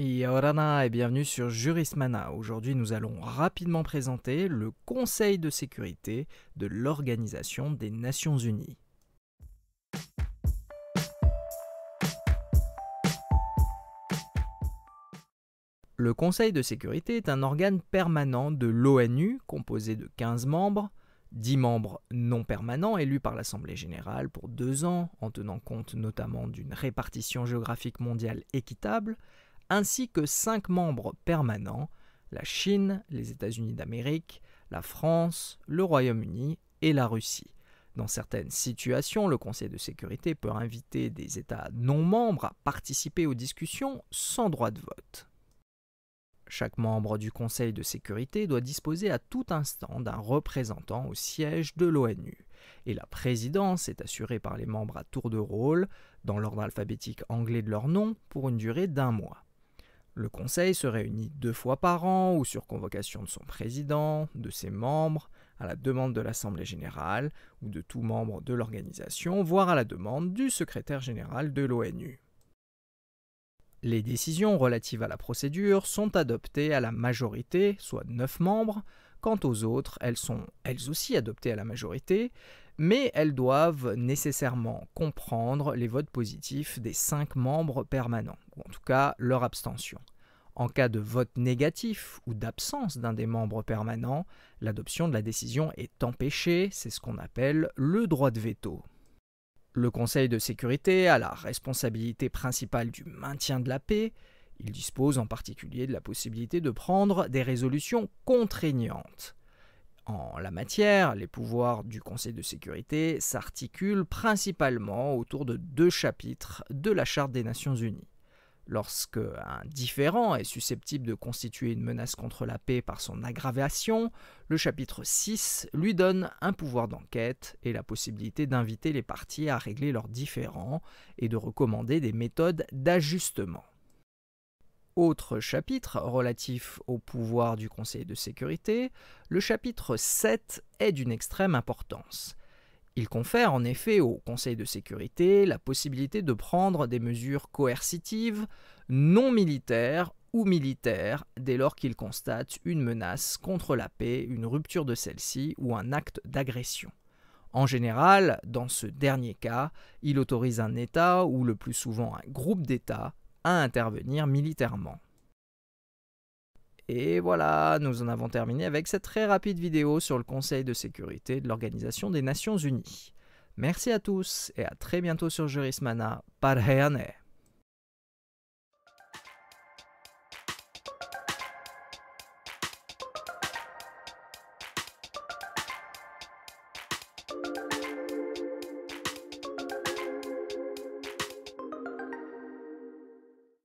Et et bienvenue sur Jurismana. Aujourd'hui, nous allons rapidement présenter le Conseil de sécurité de l'Organisation des Nations Unies. Le Conseil de sécurité est un organe permanent de l'ONU composé de 15 membres, 10 membres non permanents élus par l'Assemblée générale pour deux ans en tenant compte notamment d'une répartition géographique mondiale équitable, ainsi que cinq membres permanents, la Chine, les États-Unis d'Amérique, la France, le Royaume-Uni et la Russie. Dans certaines situations, le Conseil de sécurité peut inviter des États non membres à participer aux discussions sans droit de vote. Chaque membre du Conseil de sécurité doit disposer à tout instant d'un représentant au siège de l'ONU, et la présidence est assurée par les membres à tour de rôle, dans l'ordre alphabétique anglais de leur nom, pour une durée d'un mois. Le Conseil se réunit deux fois par an ou sur convocation de son président, de ses membres, à la demande de l'Assemblée générale ou de tout membre de l'organisation, voire à la demande du secrétaire général de l'ONU. Les décisions relatives à la procédure sont adoptées à la majorité, soit neuf membres. Quant aux autres, elles sont elles aussi adoptées à la majorité, mais elles doivent nécessairement comprendre les votes positifs des cinq membres permanents, ou en tout cas leur abstention. En cas de vote négatif ou d'absence d'un des membres permanents, l'adoption de la décision est empêchée, c'est ce qu'on appelle le droit de veto. Le Conseil de sécurité a la responsabilité principale du maintien de la paix, il dispose en particulier de la possibilité de prendre des résolutions contraignantes. En la matière, les pouvoirs du Conseil de sécurité s'articulent principalement autour de deux chapitres de la Charte des Nations Unies lorsque un différent est susceptible de constituer une menace contre la paix par son aggravation, le chapitre 6 lui donne un pouvoir d'enquête et la possibilité d'inviter les parties à régler leurs différends et de recommander des méthodes d'ajustement. Autre chapitre relatif au pouvoir du Conseil de sécurité, le chapitre 7 est d'une extrême importance. Il confère en effet au Conseil de sécurité la possibilité de prendre des mesures coercitives, non militaires ou militaires dès lors qu'il constate une menace contre la paix, une rupture de celle-ci ou un acte d'agression. En général, dans ce dernier cas, il autorise un État ou le plus souvent un groupe d'États à intervenir militairement. Et voilà, nous en avons terminé avec cette très rapide vidéo sur le Conseil de sécurité de l'Organisation des Nations Unies. Merci à tous et à très bientôt sur Jurismana. Parheyane